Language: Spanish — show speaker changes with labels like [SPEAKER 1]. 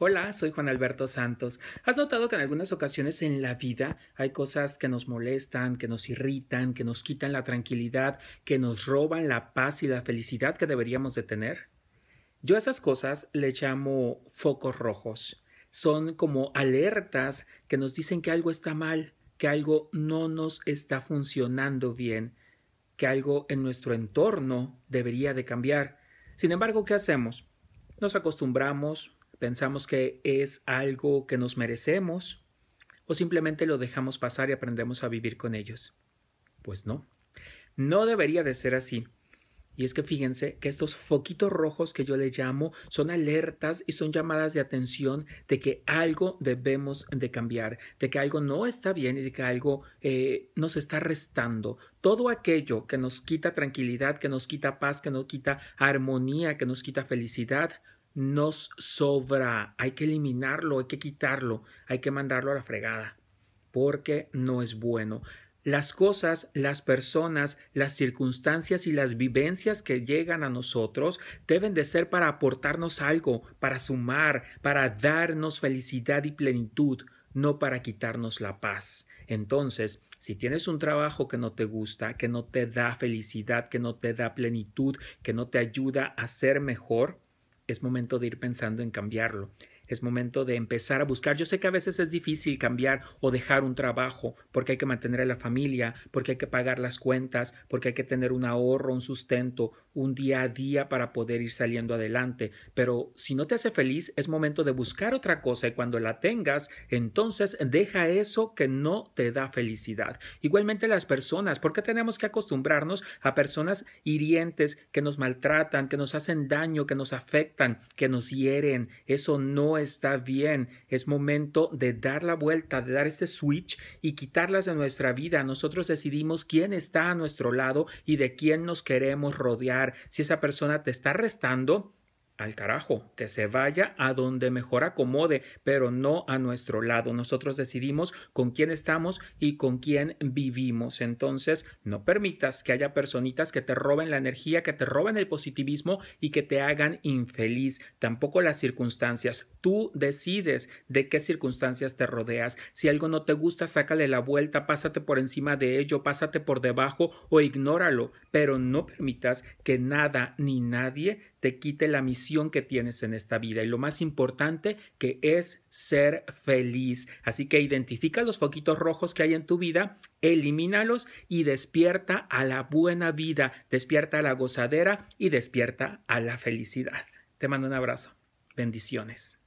[SPEAKER 1] Hola, soy Juan Alberto Santos. ¿Has notado que en algunas ocasiones en la vida hay cosas que nos molestan, que nos irritan, que nos quitan la tranquilidad, que nos roban la paz y la felicidad que deberíamos de tener? Yo a esas cosas le llamo focos rojos. Son como alertas que nos dicen que algo está mal, que algo no nos está funcionando bien, que algo en nuestro entorno debería de cambiar. Sin embargo, ¿qué hacemos? Nos acostumbramos, pensamos que es algo que nos merecemos o simplemente lo dejamos pasar y aprendemos a vivir con ellos. Pues no, no debería de ser así. Y es que fíjense que estos foquitos rojos que yo le llamo son alertas y son llamadas de atención de que algo debemos de cambiar, de que algo no está bien y de que algo eh, nos está restando. Todo aquello que nos quita tranquilidad, que nos quita paz, que nos quita armonía, que nos quita felicidad, nos sobra, hay que eliminarlo, hay que quitarlo, hay que mandarlo a la fregada, porque no es bueno. Las cosas, las personas, las circunstancias y las vivencias que llegan a nosotros deben de ser para aportarnos algo, para sumar, para darnos felicidad y plenitud, no para quitarnos la paz. Entonces, si tienes un trabajo que no te gusta, que no te da felicidad, que no te da plenitud, que no te ayuda a ser mejor, es momento de ir pensando en cambiarlo. Es momento de empezar a buscar. Yo sé que a veces es difícil cambiar o dejar un trabajo porque hay que mantener a la familia, porque hay que pagar las cuentas, porque hay que tener un ahorro, un sustento, un día a día para poder ir saliendo adelante. Pero si no te hace feliz, es momento de buscar otra cosa y cuando la tengas, entonces deja eso que no te da felicidad. Igualmente las personas, porque tenemos que acostumbrarnos a personas hirientes que nos maltratan, que nos hacen daño, que nos afectan, que nos hieren? Eso no está bien. Es momento de dar la vuelta, de dar ese switch y quitarlas de nuestra vida. Nosotros decidimos quién está a nuestro lado y de quién nos queremos rodear. Si esa persona te está restando, al carajo, que se vaya a donde mejor acomode, pero no a nuestro lado. Nosotros decidimos con quién estamos y con quién vivimos. Entonces, no permitas que haya personitas que te roben la energía, que te roben el positivismo y que te hagan infeliz. Tampoco las circunstancias. Tú decides de qué circunstancias te rodeas. Si algo no te gusta, sácale la vuelta, pásate por encima de ello, pásate por debajo o ignóralo, pero no permitas que nada ni nadie te quite la misión que tienes en esta vida y lo más importante que es ser feliz. Así que identifica los foquitos rojos que hay en tu vida, elimínalos y despierta a la buena vida, despierta a la gozadera y despierta a la felicidad. Te mando un abrazo. Bendiciones.